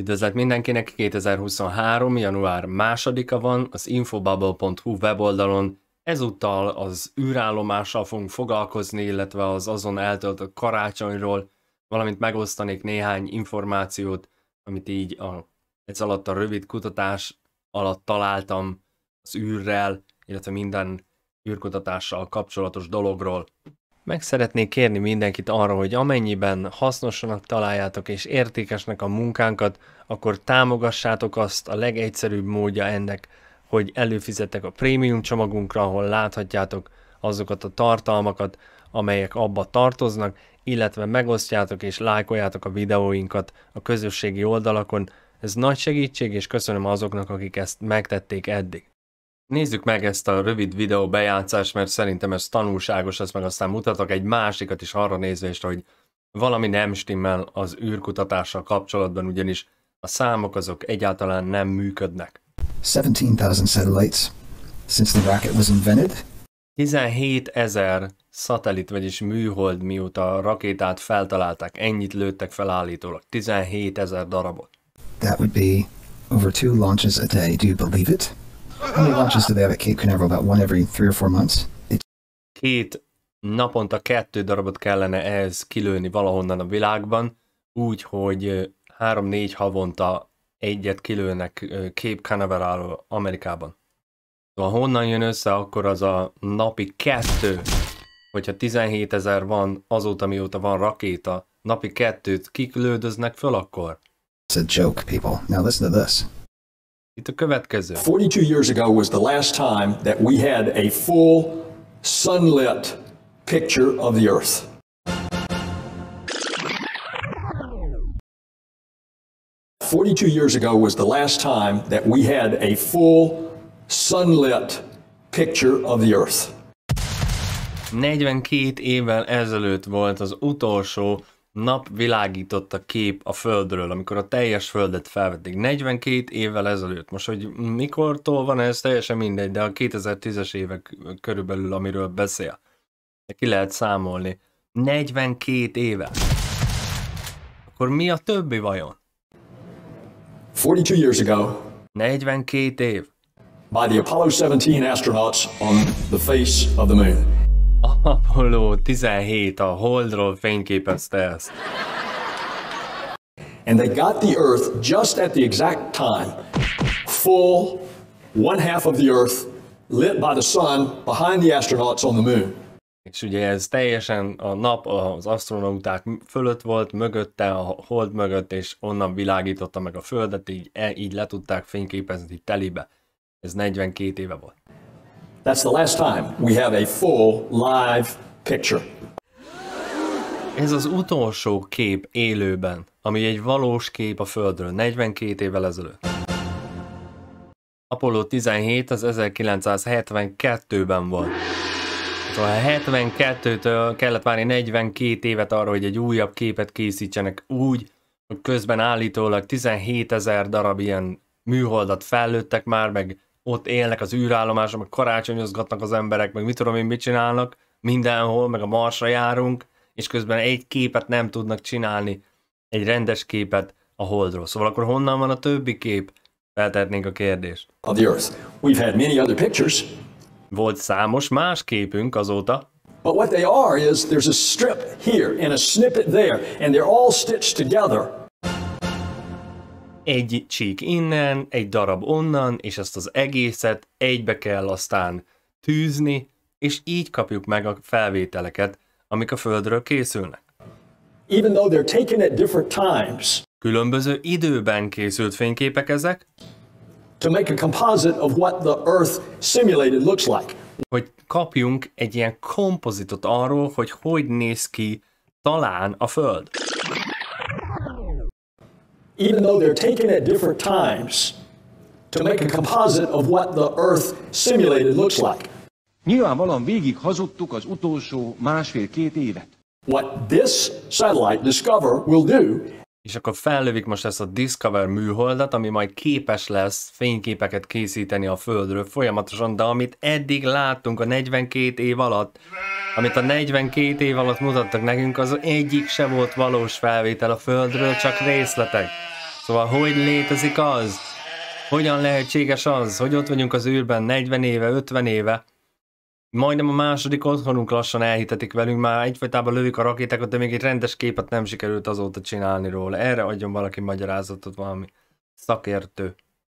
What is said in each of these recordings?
Üdvözlet mindenkinek, 2023. január másodika van, az infobubble.hu weboldalon ezúttal az űrállomással fogunk foglalkozni, illetve az azon eltöltött karácsonyról, valamint megosztanék néhány információt, amit így a, ez alatt a rövid kutatás alatt találtam az űrrel, illetve minden űrkutatással kapcsolatos dologról. Meg szeretnék kérni mindenkit arra, hogy amennyiben hasznosanak találjátok és értékesnek a munkánkat, akkor támogassátok azt a legegyszerűbb módja ennek, hogy előfizetek a prémium csomagunkra, ahol láthatjátok azokat a tartalmakat, amelyek abba tartoznak, illetve megosztjátok és lájkoljátok a videóinkat a közösségi oldalakon. Ez nagy segítség, és köszönöm azoknak, akik ezt megtették eddig. Nézzük meg ezt a rövid videó bejátszást, mert szerintem ez tanulságos lesz, meg aztán mutatok egy másikat is arra nézvést, hogy valami nem stimmel az űrkutatással kapcsolatban, ugyanis a számok azok egyáltalán nem működnek. satellites since the rocket was invented. 17 ezer szatellit, vagyis műhold mióta a rakétát feltalálták, ennyit lőttek fel állítólag, 17 ezer darabot. That would be over two launches a day, do you believe it? How many launches do they have at Cape Canaveral? About one every three or four months? Két naponta kettő darabot kellene ez kilőni valahonnan a világban, úgy, hogy három-négy havonta egyet kilőnek Cape Canaveral Amerikában. Szóval honnan jön össze akkor az a napi kettő, hogyha 17 ezer van azóta, mióta van rakéta, napi kettőt kiklődöznek föl akkor? It's a joke, people. Now listen to this. Itt a következő. 42 years ago was the last time that we had a full sunlit picture of the earth. Forty-two years ago was the last time that we had a full sunlit picture of the earth. 42 évvel ezelőtt volt az utolsó nap világított a kép a Földről, amikor a teljes Földet felvették 42 évvel ezelőtt. Most, hogy mikortól van ez, teljesen mindegy, de a 2010-es évek körülbelül, amiről beszél, de ki lehet számolni. 42 éve. Akkor mi a többi vajon? 42 years ago. 42 év. By the Apollo 17 astronauts on the face of the moon. Apollo 17 a Holdról fényképezte ezt. And they got the Earth just at the exact time, full, one half of the Earth, lit by the sun, behind the astronauts on the moon. És ugye ez teljesen a nap az astronauták fölött volt, mögötte, a hold mögött, és onnan világította meg a földet, így, e, így le tudták fényképezni telibe. Ez 42 éve volt. That's the last time we have a full live picture. Ez az utolsó kép élőben, ami egy valós kép a Földről 42 évvel ezelőtt. Apollo 17 az 1972-ben volt. Szóval 72-től kellett várni 42 évet arra, hogy egy újabb képet készítsenek úgy, hogy közben állítólag 17 ezer darab ilyen műholdat fellőttek már, meg ott élnek az űrállomáson, meg karácsonyozgatnak az emberek, meg mit tudom én, mit csinálnak, mindenhol, meg a Marsra járunk, és közben egy képet nem tudnak csinálni, egy rendes képet a Holdról. Szóval akkor honnan van a többi kép? Feltetnénk a kérdést. Of the Earth. We've had many other pictures. Volt számos más képünk azóta. But what they are is there's a strip here and a snippet there, and they're all stitched together egy csík innen, egy darab onnan, és ezt az egészet egybe kell aztán tűzni, és így kapjuk meg a felvételeket, amik a Földről készülnek. Even though they're taken at different times, Különböző időben készült fényképek ezek, to make a composite of what the Earth simulated looks like. hogy kapjunk egy ilyen kompozitot arról, hogy hogy néz ki talán a Föld even though they're taken at different times, to make a composite of what the Earth simulated looks like. Nyilvánvalóan végig hazudtuk az utolsó másfél-két évet. What this satellite Discover will do és akkor fellövik most ezt a Discover műholdat, ami majd képes lesz fényképeket készíteni a Földről folyamatosan, de amit eddig láttunk a 42 év alatt, amit a 42 év alatt mutattak nekünk, az egyik se volt valós felvétel a Földről, csak részletek. Szóval hogy létezik az? Hogyan lehetséges az, hogy ott vagyunk az űrben 40 éve, 50 éve, majdnem a második otthonunk lassan elhitetik velünk, már egyfajtában lövik a rakétákat, de még egy rendes képet nem sikerült azóta csinálni róla. Erre adjon valaki magyarázatot valami szakértő.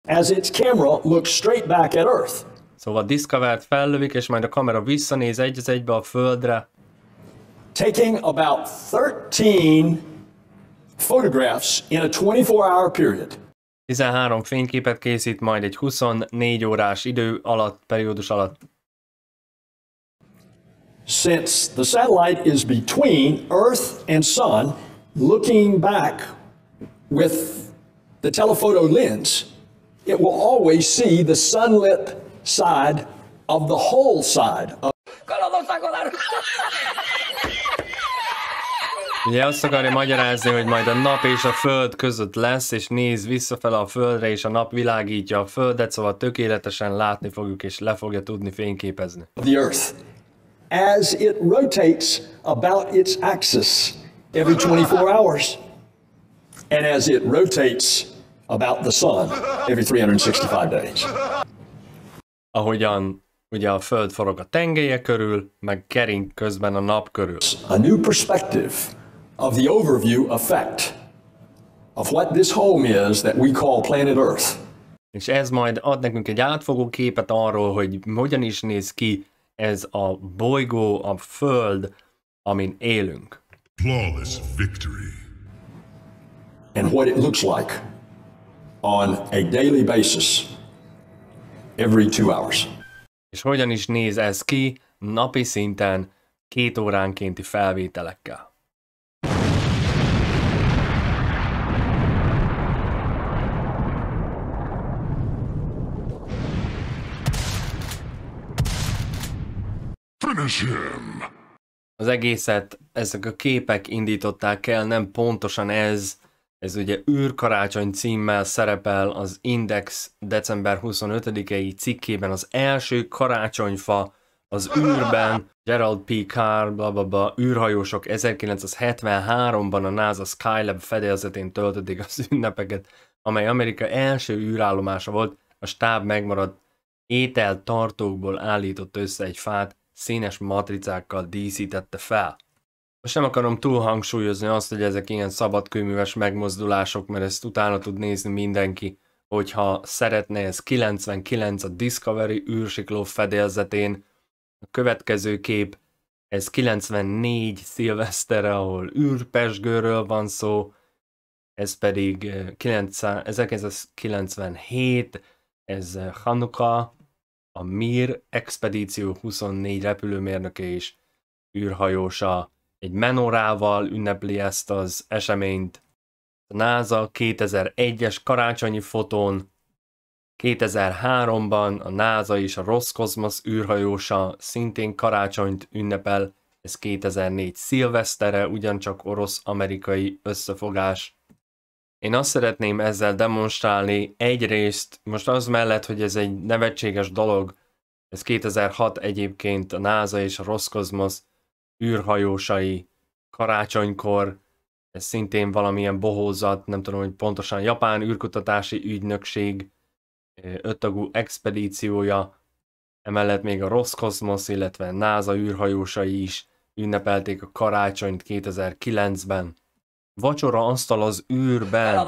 As its camera looks straight back at Earth. Szóval a Discovert fellövik, és majd a kamera visszanéz egy az egybe a földre. Taking about 13 photographs in a 24-hour period. 13 fényképet készít, majd egy 24 órás idő alatt, periódus alatt. Since the satellite is between Earth and Sun, looking back with the telephoto lens, it will always see the sunlit side of the whole side. Of Ugye azt akarja magyarázni, hogy majd a nap és a föld között lesz, és néz visszafele a földre, és a nap világítja a földet, szóval tökéletesen látni fogjuk, és le fogja tudni fényképezni. The Earth, as it rotates about its axis every 24 hours, and as it rotates about the sun every 365 days. Ahogyan ugye a Föld forog a tengelye körül, meg kering közben a nap körül. A new perspective of the overview effect of what this home is that we call planet Earth. És ez majd ad nekünk egy átfogó képet arról, hogy hogyan is néz ki ez a bolygó, a föld, amin élünk. Flawless victory. And what it looks like on a daily basis every two hours. És hogyan is néz ez ki napi szinten két óránkénti felvételekkel. him! Az egészet ezek a képek indították el, nem pontosan ez, ez ugye űrkarácsony címmel szerepel az Index december 25-i cikkében az első karácsonyfa az űrben, Gerald P. Carr, bla, bla, bla űrhajósok 1973-ban a NASA Skylab fedélzetén töltötték az ünnepeket, amely Amerika első űrállomása volt, a stáb megmaradt ételtartókból állított össze egy fát, színes matricákkal díszítette fel. Most nem akarom túl hangsúlyozni azt, hogy ezek ilyen szabadkőműves megmozdulások, mert ezt utána tud nézni mindenki, hogyha szeretne, ez 99 a Discovery űrsikló fedélzetén. A következő kép, ez 94 szilvesztere, ahol űrpesgőről van szó, ez pedig 900, eh, 1997, ez eh, Hanuka, a Mir Expedíció 24 repülőmérnöke és űrhajósa egy menorával ünnepli ezt az eseményt. A NASA 2001-es karácsonyi fotón 2003-ban a NASA és a Roscosmos űrhajósa szintén karácsonyt ünnepel, ez 2004 szilvesztere, ugyancsak orosz-amerikai összefogás. Én azt szeretném ezzel demonstrálni egyrészt, most az mellett, hogy ez egy nevetséges dolog, ez 2006 egyébként a NASA és a Roscosmos űrhajósai karácsonykor, ez szintén valamilyen bohózat, nem tudom, hogy pontosan Japán űrkutatási ügynökség öttagú expedíciója, emellett még a Roscosmos, illetve NASA űrhajósai is ünnepelték a karácsonyt 2009-ben. Vacsora asztal az űrben.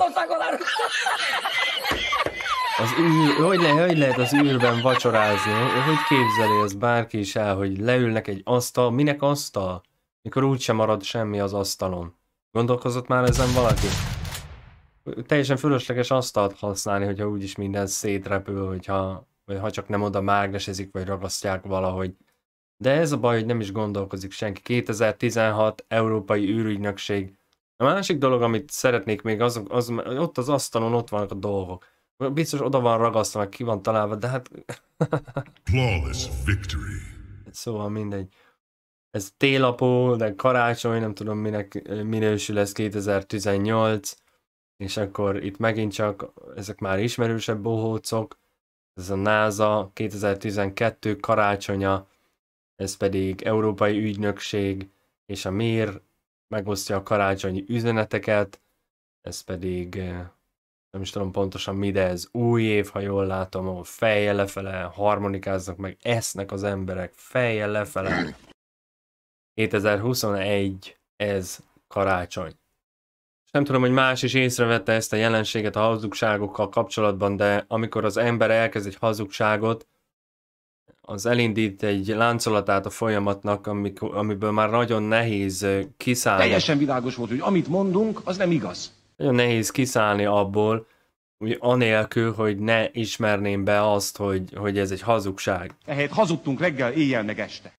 Az űr, hogy, le, hogy lehet az űrben vacsorázni? Hogy képzeli ez bárki is el, hogy leülnek egy asztal? Minek asztal? Mikor úgy sem marad semmi az asztalon. Gondolkozott már ezen valaki? Teljesen fölösleges asztalt használni, hogyha úgyis minden szétrepül, hogyha vagy ha csak nem oda mágnesezik, vagy ragasztják valahogy. De ez a baj, hogy nem is gondolkozik senki. 2016 Európai űrügynökség a másik dolog, amit szeretnék még, az, az ott az asztalon ott vannak a dolgok. Biztos oda van ragasztva, meg ki van találva, de hát... Flawless victory. Szóval mindegy. Ez télapó, de karácsony, nem tudom minek minősül ez 2018, és akkor itt megint csak ezek már ismerősebb bohócok, ez a NASA 2012 karácsonya, ez pedig Európai Ügynökség, és a MIR megosztja a karácsonyi üzeneteket, ez pedig eh, nem is tudom pontosan mi, de ez új év, ha jól látom, ahol fejjel lefele harmonikáznak, meg esznek az emberek fejjel lefele. 2021 ez karácsony. És nem tudom, hogy más is észrevette ezt a jelenséget a hazugságokkal kapcsolatban, de amikor az ember elkezd egy hazugságot, az elindít egy láncolatát a folyamatnak, amik, amiből már nagyon nehéz kiszállni. Teljesen világos volt, hogy amit mondunk, az nem igaz. Nagyon nehéz kiszállni abból, hogy anélkül, hogy ne ismerném be azt, hogy, hogy ez egy hazugság. Ehelyett hazudtunk reggel, éjjel meg este.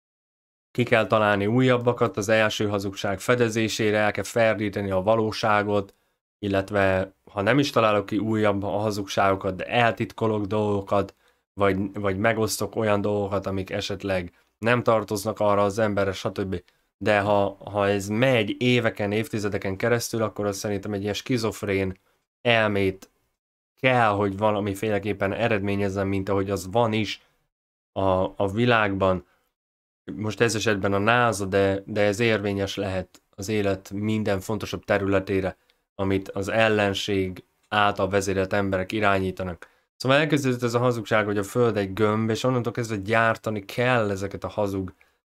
Ki kell találni újabbakat az első hazugság fedezésére, el kell ferdíteni a valóságot, illetve ha nem is találok ki újabb a hazugságokat, de eltitkolok dolgokat, vagy, vagy megosztok olyan dolgokat, amik esetleg nem tartoznak arra az emberre, stb. De ha, ha ez megy éveken, évtizedeken keresztül, akkor az szerintem egy ilyen skizofrén elmét kell, hogy valamiféleképpen eredményezzen, mint ahogy az van is a, a világban. Most ez esetben a NASA, de, de ez érvényes lehet az élet minden fontosabb területére, amit az ellenség által vezérelt emberek irányítanak Szóval elkezdődött ez a hazugság, hogy a Föld egy gömb, és onnantól kezdve gyártani kell ezeket a hazug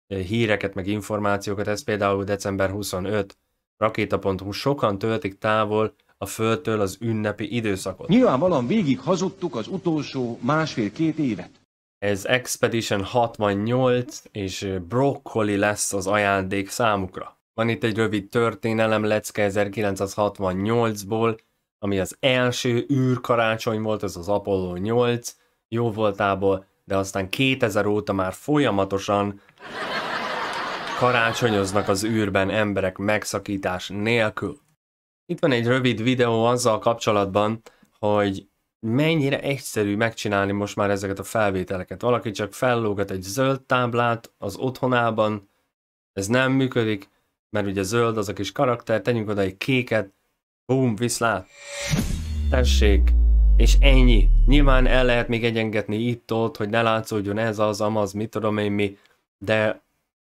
eh, híreket, meg információkat. Ez például december 25, rakéta.hu, sokan töltik távol a Földtől az ünnepi időszakot. Nyilvánvalóan végig hazudtuk az utolsó másfél-két évet. Ez Expedition 68 és eh, brokkoli lesz az ajándék számukra. Van itt egy rövid történelem lecke 1968-ból, ami az első űrkarácsony volt, ez az Apollo 8, jó voltából, de aztán 2000 óta már folyamatosan karácsonyoznak az űrben emberek megszakítás nélkül. Itt van egy rövid videó azzal kapcsolatban, hogy mennyire egyszerű megcsinálni most már ezeket a felvételeket. Valaki csak fellógat egy zöld táblát az otthonában, ez nem működik, mert ugye zöld az a kis karakter, tegyünk oda egy kéket, Bum, viszlát. Tessék. És ennyi. Nyilván el lehet még egyengetni itt-ott, hogy ne látszódjon ez az, amaz, mit tudom én mi, de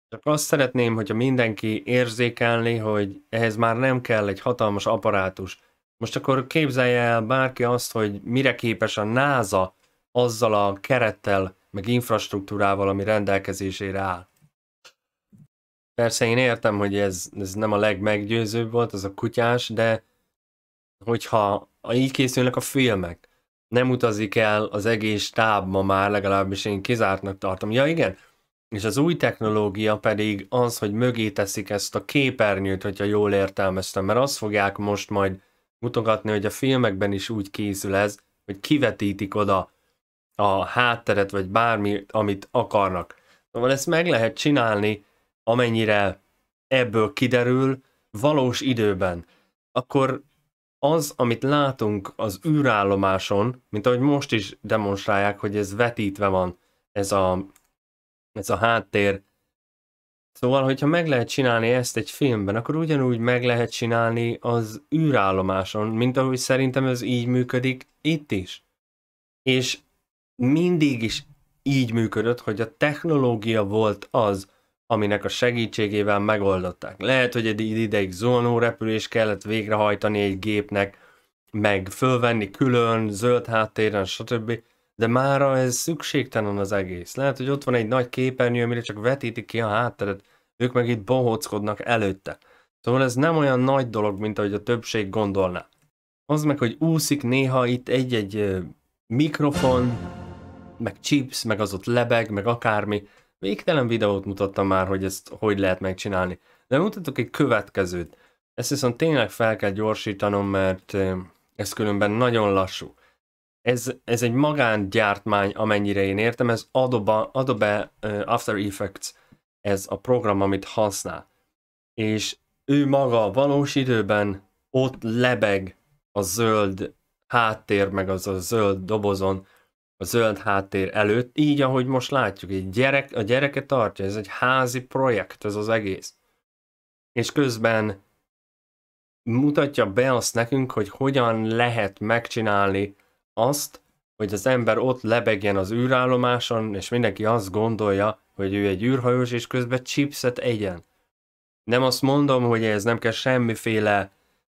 csak azt szeretném, hogyha mindenki érzékelni, hogy ehhez már nem kell egy hatalmas apparátus. Most akkor képzelje el bárki azt, hogy mire képes a NASA azzal a kerettel, meg infrastruktúrával, ami rendelkezésére áll. Persze én értem, hogy ez, ez nem a legmeggyőzőbb volt, az a kutyás, de hogyha így készülnek a filmek, nem utazik el az egész stáb ma már, legalábbis én kizártnak tartom. Ja igen, és az új technológia pedig az, hogy mögé teszik ezt a képernyőt, hogyha jól értelmeztem, mert azt fogják most majd mutogatni, hogy a filmekben is úgy készül ez, hogy kivetítik oda a hátteret, vagy bármi, amit akarnak. Szóval ezt meg lehet csinálni, amennyire ebből kiderül, valós időben. Akkor az, amit látunk az űrállomáson, mint ahogy most is demonstrálják, hogy ez vetítve van, ez a, ez a háttér. Szóval, hogyha meg lehet csinálni ezt egy filmben, akkor ugyanúgy meg lehet csinálni az űrállomáson, mint ahogy szerintem ez így működik itt is. És mindig is így működött, hogy a technológia volt az, aminek a segítségével megoldották. Lehet, hogy egy ideig zónó repülés kellett végrehajtani egy gépnek, meg fölvenni külön, zöld háttéren, stb. De mára ez szükségtelen az egész. Lehet, hogy ott van egy nagy képernyő, amire csak vetítik ki a hátteret, ők meg itt bohóckodnak előtte. Szóval ez nem olyan nagy dolog, mint ahogy a többség gondolná. Az meg, hogy úszik néha itt egy-egy mikrofon, meg chips, meg az ott lebeg, meg akármi, Végtelen videót mutattam már, hogy ezt hogy lehet megcsinálni. De mutatok egy következőt. Ezt viszont tényleg fel kell gyorsítanom, mert ez különben nagyon lassú. Ez, ez egy magángyártmány, amennyire én értem, ez Adobe, Adobe After Effects, ez a program, amit használ. És ő maga valós időben ott lebeg a zöld háttér, meg az a zöld dobozon, a zöld háttér előtt, így ahogy most látjuk, egy gyerek, a gyereke tartja, ez egy házi projekt ez az egész. És közben mutatja be azt nekünk, hogy hogyan lehet megcsinálni azt, hogy az ember ott lebegjen az űrállomáson, és mindenki azt gondolja, hogy ő egy űrhajós, és közben chipset egyen. Nem azt mondom, hogy ez nem kell semmiféle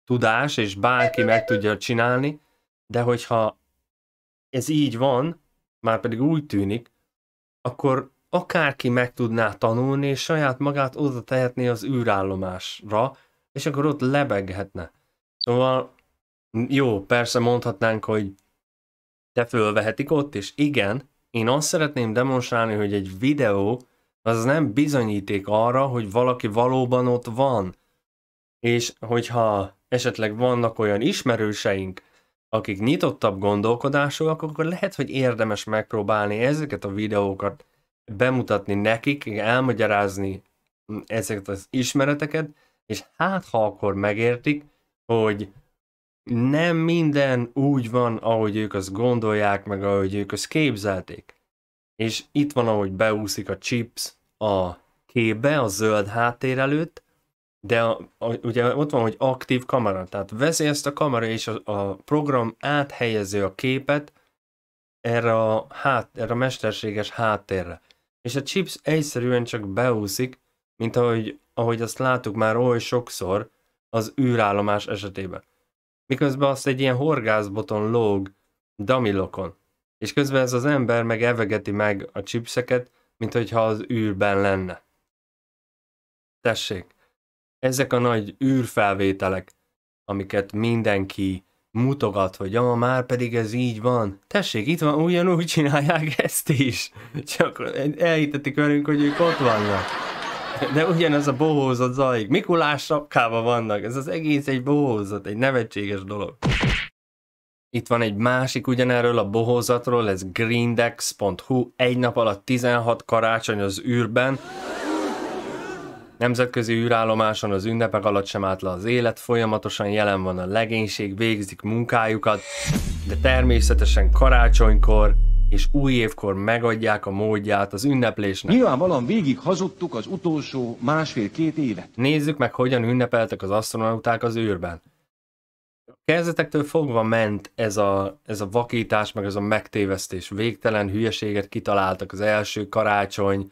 tudás, és bárki meg tudja csinálni, de hogyha ez így van, már pedig úgy tűnik, akkor akárki meg tudná tanulni, és saját magát oda tehetné az űrállomásra, és akkor ott lebeghetne. Szóval, jó, persze mondhatnánk, hogy te fölvehetik ott, és igen, én azt szeretném demonstrálni, hogy egy videó az nem bizonyíték arra, hogy valaki valóban ott van. És hogyha esetleg vannak olyan ismerőseink, akik nyitottabb gondolkodásúak, akkor lehet, hogy érdemes megpróbálni ezeket a videókat bemutatni nekik, elmagyarázni ezeket az ismereteket, és hát ha akkor megértik, hogy nem minden úgy van, ahogy ők azt gondolják, meg ahogy ők azt képzelték. És itt van, ahogy beúszik a chips a képbe, a zöld háttér előtt, de a, a, ugye ott van, hogy aktív kamera, tehát veszi ezt a kamera, és a, a program áthelyező a képet erre a, hát, erre a mesterséges háttérre. És a chips egyszerűen csak beúszik, mint ahogy, ahogy azt láttuk már oly sokszor az űrállomás esetében. Miközben azt egy ilyen horgászboton lóg, damilokon. És közben ez az ember meg evegeti meg a chipseket, mint hogyha az űrben lenne. Tessék, ezek a nagy űrfelvételek, amiket mindenki mutogat, hogy ah, már pedig ez így van. Tessék, itt van, ugyanúgy csinálják ezt is. Csak elhitetik velünk, hogy ők ott vannak. De ugyanez a bohózat zajlik. Mikulás sapkában vannak. Ez az egész egy bohózat, egy nevetséges dolog. Itt van egy másik ugyanerről a bohózatról, ez greendex.hu, egy nap alatt 16 karácsony az űrben. Nemzetközi űrállomáson az ünnepek alatt sem állt le az élet, folyamatosan jelen van a legénység, végzik munkájukat, de természetesen karácsonykor és új évkor megadják a módját az ünneplésnek. Nyilvánvalóan végig hazudtuk az utolsó másfél-két évet. Nézzük meg, hogyan ünnepeltek az asztronauták az űrben. kezdetektől fogva ment ez a, ez a vakítás, meg ez a megtévesztés. Végtelen hülyeséget kitaláltak az első karácsony,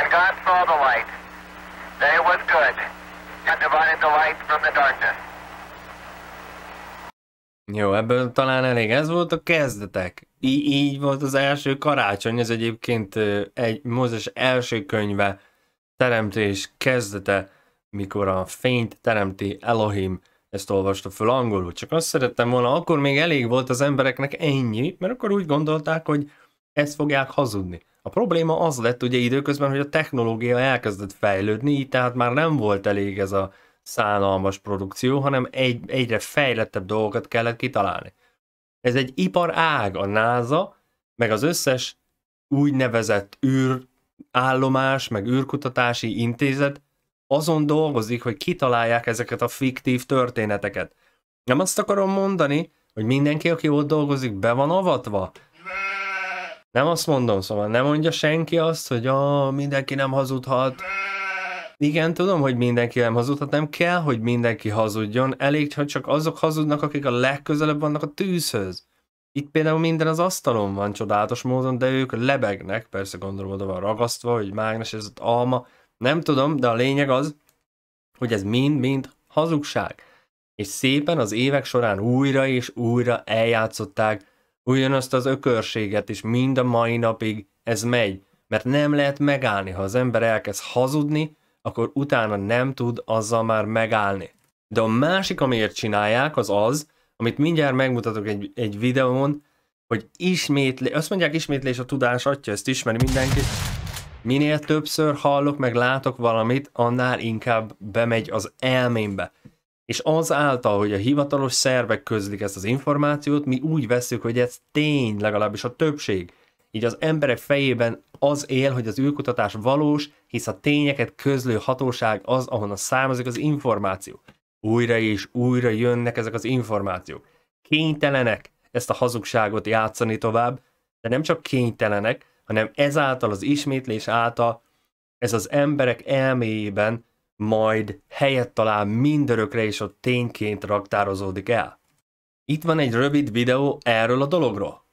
And God saw the light, that it was good, and divided the light from the darkness. Jó, ebből talán elég. Ez volt a kezdetek. Í- így volt az első karácsony, ez egyébként egy Mózes első könyve, teremtés kezdete, mikor a fényt teremti Elohim, ezt olvasta föl angolul. Csak azt szerettem volna, akkor még elég volt az embereknek ennyi, mert akkor úgy gondolták, hogy ezt fogják hazudni. A probléma az lett ugye időközben, hogy a technológia elkezdett fejlődni, így tehát már nem volt elég ez a szánalmas produkció, hanem egy, egyre fejlettebb dolgokat kellett kitalálni. Ez egy iparág, a NASA, meg az összes úgynevezett űrállomás, meg űrkutatási intézet azon dolgozik, hogy kitalálják ezeket a fiktív történeteket. Nem azt akarom mondani, hogy mindenki, aki ott dolgozik, be van avatva, nem azt mondom, szóval nem mondja senki azt, hogy a, mindenki nem hazudhat. Igen, tudom, hogy mindenki nem hazudhat, nem kell, hogy mindenki hazudjon, elég, hogy csak azok hazudnak, akik a legközelebb vannak a tűzhöz. Itt például minden az asztalon van csodálatos módon, de ők lebegnek, persze gondolom oda van ragasztva, hogy mágnes ez alma, nem tudom, de a lényeg az, hogy ez mind-mind hazugság. És szépen az évek során újra és újra eljátszották, ugyanazt az ökörséget is mind a mai napig ez megy, mert nem lehet megállni, ha az ember elkezd hazudni, akkor utána nem tud azzal már megállni. De a másik, amiért csinálják, az az, amit mindjárt megmutatok egy, egy videón, hogy ismétlé, azt mondják ismétlés a tudás atya, ezt ismeri mindenki. Minél többször hallok, meg látok valamit, annál inkább bemegy az elmémbe és az által, hogy a hivatalos szervek közlik ezt az információt, mi úgy veszük, hogy ez tény, legalábbis a többség. Így az emberek fejében az él, hogy az űrkutatás valós, hisz a tényeket közlő hatóság az, ahonnan származik az információ. Újra és újra jönnek ezek az információk. Kénytelenek ezt a hazugságot játszani tovább, de nem csak kénytelenek, hanem ezáltal az ismétlés által ez az emberek elméjében majd helyet talál mindörökre és tényként raktározódik el. Itt van egy rövid videó erről a dologról.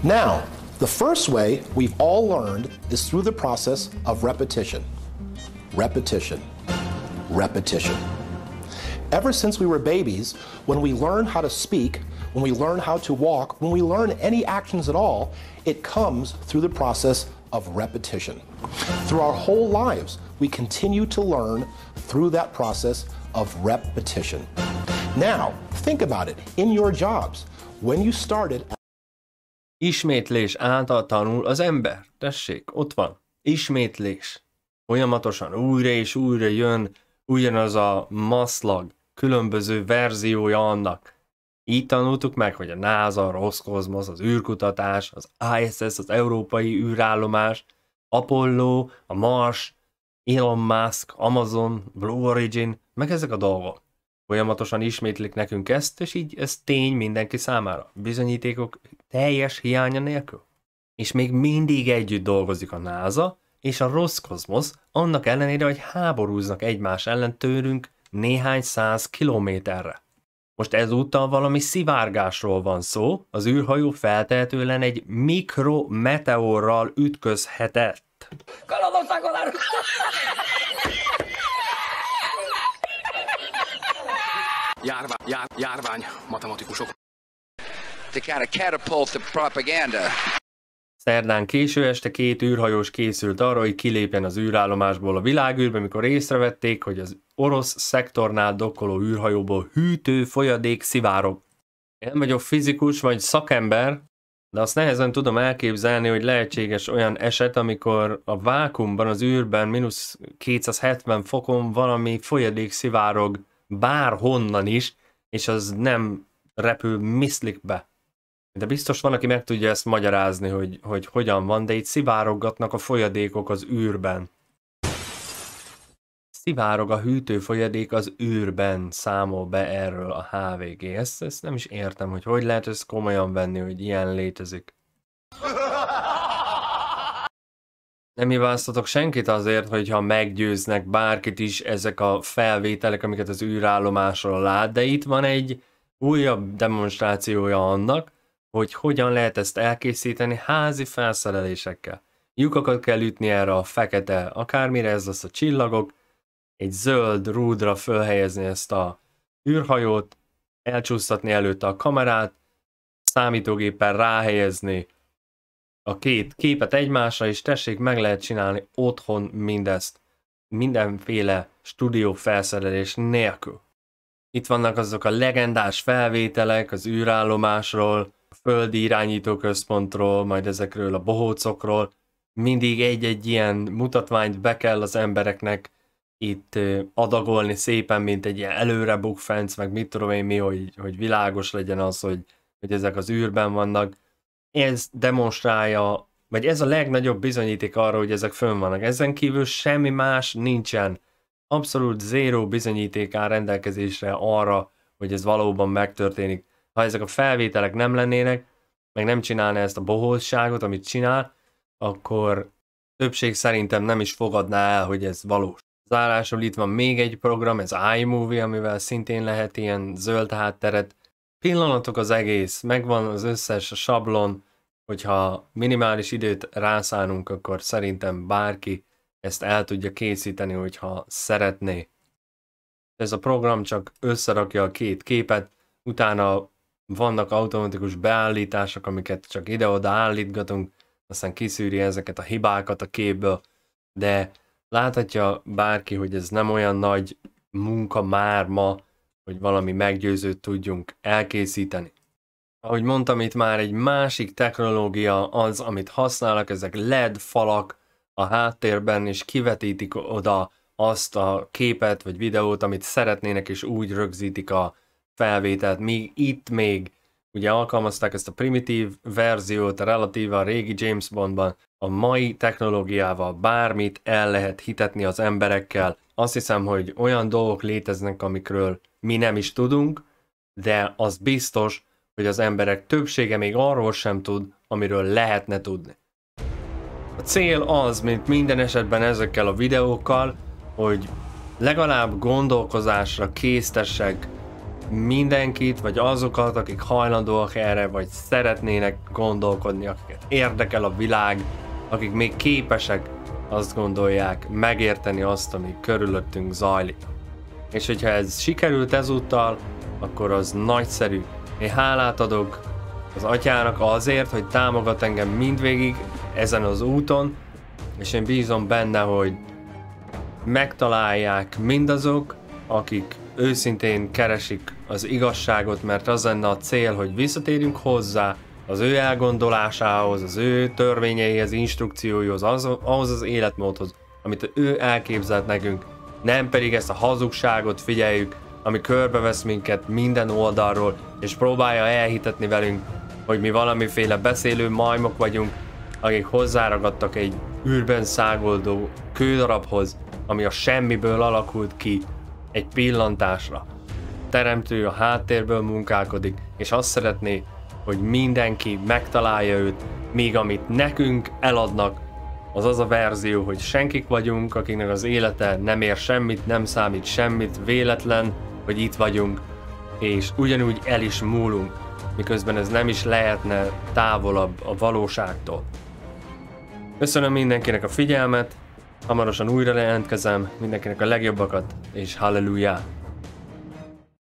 Now, the first way we've all learned is through the process of repetition. Repetition. Repetition. Ever since we were babies, when we learn how to speak, when we learn how to walk, when we learn any actions at all, it comes through the process of repetition. Through our whole lives, we continue to learn through that process of repetition. Now, think about it in your jobs. When you started Ismétlés által tanul az ember. Tessék, ott van. Ismétlés. Folyamatosan újra és újra jön ugyanaz a maszlag, különböző verziója annak. Így tanultuk meg, hogy a NASA, a Roscosmos, az űrkutatás, az ISS, az Európai űrállomás – Apollo, a Mars, Elon Musk, Amazon, Blue Origin, meg ezek a dolgok. Folyamatosan ismétlik nekünk ezt, és így ez tény mindenki számára. Bizonyítékok teljes hiánya nélkül. És még mindig együtt dolgozik a NASA és a Roscosmos, annak ellenére, hogy háborúznak egymás ellen tőlünk néhány száz kilométerre. Most ezúttal valami szivárgásról van szó, az űrhajó feltehetően egy mikrometeorral ütközhetett. Járvány, jár, járvány, matematikusok. To kind of catapult the propaganda. Szerdán késő este két űrhajós készült arra, hogy kilépjen az űrállomásból a világűrbe, mikor észrevették, hogy az orosz szektornál dokkoló űrhajóból hűtő folyadék szivárog. Én nem vagyok fizikus vagy szakember, de azt nehezen tudom elképzelni, hogy lehetséges olyan eset, amikor a vákumban, az űrben, mínusz 270 fokon valami folyadék szivárog bárhonnan is, és az nem repül miszlikbe. De biztos van, aki meg tudja ezt magyarázni, hogy, hogy hogyan van, de itt szivároggatnak a folyadékok az űrben szivárog a hűtőfolyadék az űrben számol be erről a HVG. Ezt, ezt nem is értem, hogy hogy lehet ezt komolyan venni, hogy ilyen létezik. Nem hibáztatok senkit azért, hogyha meggyőznek bárkit is ezek a felvételek, amiket az űrállomásról lát, de itt van egy újabb demonstrációja annak, hogy hogyan lehet ezt elkészíteni házi felszerelésekkel. Lyukakat kell ütni erre a fekete, akármire ez lesz a csillagok, egy zöld rúdra fölhelyezni ezt a űrhajót, elcsúsztatni előtte a kamerát, számítógépen ráhelyezni a két képet egymásra, és tessék, meg lehet csinálni otthon mindezt, mindenféle stúdió felszerelés nélkül. Itt vannak azok a legendás felvételek az űrállomásról, a földi irányítóközpontról, majd ezekről a bohócokról. Mindig egy-egy ilyen mutatványt be kell az embereknek itt adagolni szépen, mint egy ilyen előre bukfenc, meg mit tudom én mi, hogy, hogy világos legyen az, hogy, hogy ezek az űrben vannak. Ez demonstrálja, vagy ez a legnagyobb bizonyíték arra, hogy ezek fönn vannak. Ezen kívül semmi más nincsen. Abszolút zéró bizonyíték áll rendelkezésre arra, hogy ez valóban megtörténik. Ha ezek a felvételek nem lennének, meg nem csinálna ezt a bohózságot, amit csinál, akkor többség szerintem nem is fogadná el, hogy ez valós. Zárásul itt van még egy program, ez iMovie, amivel szintén lehet ilyen zöld hátteret. Pillanatok az egész, megvan az összes sablon, hogyha minimális időt rászánunk, akkor szerintem bárki ezt el tudja készíteni, hogyha szeretné. Ez a program csak összerakja a két képet, utána vannak automatikus beállítások, amiket csak ide-oda állítgatunk, aztán kiszűri ezeket a hibákat a képből, de Láthatja bárki, hogy ez nem olyan nagy munka már ma, hogy valami meggyőzőt tudjunk elkészíteni. Ahogy mondtam, itt már egy másik technológia az, amit használnak, ezek LED falak a háttérben, és kivetítik oda azt a képet vagy videót, amit szeretnének, és úgy rögzítik a felvételt. Míg itt még ugye alkalmazták ezt a primitív verziót a relatíva a régi James Bondban, a mai technológiával bármit el lehet hitetni az emberekkel. Azt hiszem, hogy olyan dolgok léteznek, amikről mi nem is tudunk, de az biztos, hogy az emberek többsége még arról sem tud, amiről lehetne tudni. A cél az, mint minden esetben ezekkel a videókkal, hogy legalább gondolkozásra késztessek mindenkit, vagy azokat, akik hajlandóak erre, vagy szeretnének gondolkodni, akiket érdekel a világ, akik még képesek azt gondolják megérteni azt, ami körülöttünk zajlik. És hogyha ez sikerült ezúttal, akkor az nagyszerű. Én hálát adok az atyának azért, hogy támogat engem mindvégig ezen az úton, és én bízom benne, hogy megtalálják mindazok, akik őszintén keresik az igazságot, mert az lenne a cél, hogy visszatérjünk hozzá, az ő elgondolásához, az ő törvényeihez, instrukcióihoz, az, ahhoz az életmódhoz, amit ő elképzelt nekünk, nem pedig ezt a hazugságot figyeljük, ami körbevesz minket minden oldalról, és próbálja elhitetni velünk, hogy mi valamiféle beszélő majmok vagyunk, akik hozzáragadtak egy űrben szágoldó kődarabhoz, ami a semmiből alakult ki egy pillantásra teremtő a háttérből munkálkodik, és azt szeretné, hogy mindenki megtalálja őt, még amit nekünk eladnak, az az a verzió, hogy senkik vagyunk, akiknek az élete nem ér semmit, nem számít semmit, véletlen, hogy itt vagyunk, és ugyanúgy el is múlunk, miközben ez nem is lehetne távolabb a valóságtól. Köszönöm mindenkinek a figyelmet, hamarosan újra lejelentkezem, mindenkinek a legjobbakat, és halleluja!